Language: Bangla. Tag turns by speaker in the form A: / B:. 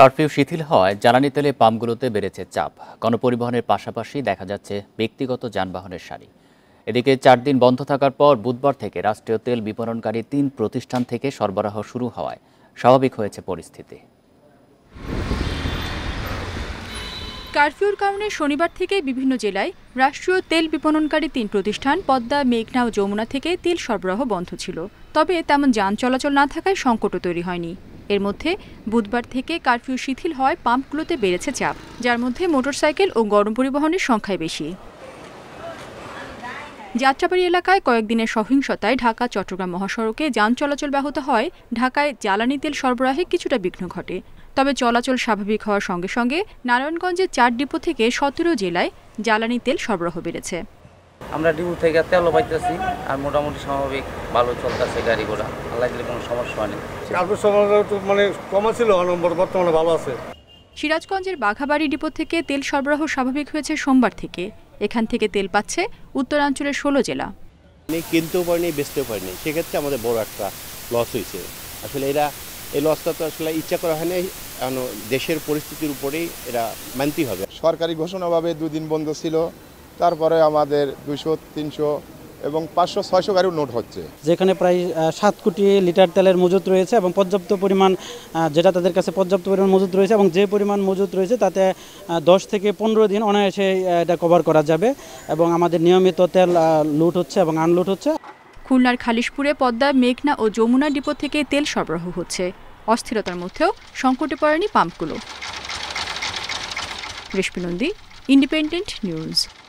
A: কারফিউ শিথিল হওয়ায় জ্বালানি তেলে পাম্পগুলোতে বেড়েছে চাপ গণপরিবহনের পাশাপাশি দেখা যাচ্ছে ব্যক্তিগত যানবাহনের সারি এদিকে চার দিন বন্ধ থাকার পর বুধবার থেকে রাষ্ট্রীয় তেল বিপণনকারী তিন প্রতিষ্ঠান থেকে সরবরাহ শুরু হওয়ায় স্বাভাবিক হয়েছে পরিস্থিতি
B: কারফিউর কারণে শনিবার থেকে বিভিন্ন জেলায় রাষ্ট্রীয় তেল বিপণনকারী তিন প্রতিষ্ঠান পদ্মা মেঘনা ও যমুনা থেকে তেল সরবরাহ বন্ধ ছিল তবে তেমন যান চলাচল না থাকায় সংকটও তৈরি হয়নি এর মধ্যে বুধবার থেকে কারফিউ শিথিল হয় পাম্পগুলোতে বেড়েছে চাপ যার মধ্যে মোটরসাইকেল ও গরম পরিবহনের সংখ্যায় বেশি যাত্রাবাড়ি এলাকায় কয়েকদিনের সহিংসতায় ঢাকা চট্টগ্রাম মহাসড়কে যান চলাচল ব্যাহত হয় ঢাকায় জ্বালানি তেল সরবরাহে কিছুটা বিঘ্ন ঘটে তবে চলাচল স্বাভাবিক হওয়ার সঙ্গে সঙ্গে নারায়ণগঞ্জের চার ডিপো থেকে সতেরো জেলায় জ্বালানি তেল সরবরাহ বেড়েছে
C: আমরা ডিউ থেকে তেলও পাইতেছি আর মোটামুটি স্বাভাবিক ভালো চলতেছে গাড়ি ঘোড়া আল্লাহ দিলে কোনো সমস্যা হয়নি কালপুর সমস্যা মানে কমা ছিল বর্তমানে
A: ভালো আছে
B: সিরাজগঞ্জের বাঘাবাড়ি ডিপো থেকে তেল সরবরাহ স্বাভাবিক হয়েছে সোমবার থেকে এখান থেকে তেল পাচ্ছে উত্তরাঞ্চলের ষোলো জেলা
A: আমি কিনতেও পারিনি বেচতেও পারিনি সেক্ষেত্রে আমাদের বড় একটা লস হয়েছে আসলে এরা এই লসটা তো আসলে ইচ্ছা করা হয়নি দেশের পরিস্থিতির উপরেই এরা মানতেই হবে সরকারি ঘোষণাভাবে দুদিন বন্ধ ছিল তারপরে আমাদের দুশো তিনশো এবং পাঁচশো ছয়শো গাড়িও নোট হচ্ছে
C: যেখানে প্রায় সাত কোটি লিটার তেলের মজুত রয়েছে এবং পর্যাপ্ত পরিমাণ যেটা তাদের কাছে পর্যাপ্ত পরিমাণ মজুত রয়েছে এবং যে পরিমাণ মজুত রয়েছে তাতে দশ থেকে পনেরো দিন অনায়াসে এটা কভার করা যাবে এবং আমাদের নিয়মিত তেল লুট হচ্ছে এবং আনলুট হচ্ছে
B: খুলনার খালিশপুরে পদ্মা মেঘনা ও যমুনা ডিপো থেকে তেল সরবরাহ হচ্ছে অস্থিরতার মধ্যেও সংকটে পড়েনি পাম্পগুলো রেশমি নন্দী ইন্ডিপেন্ডেন্ট নিউজ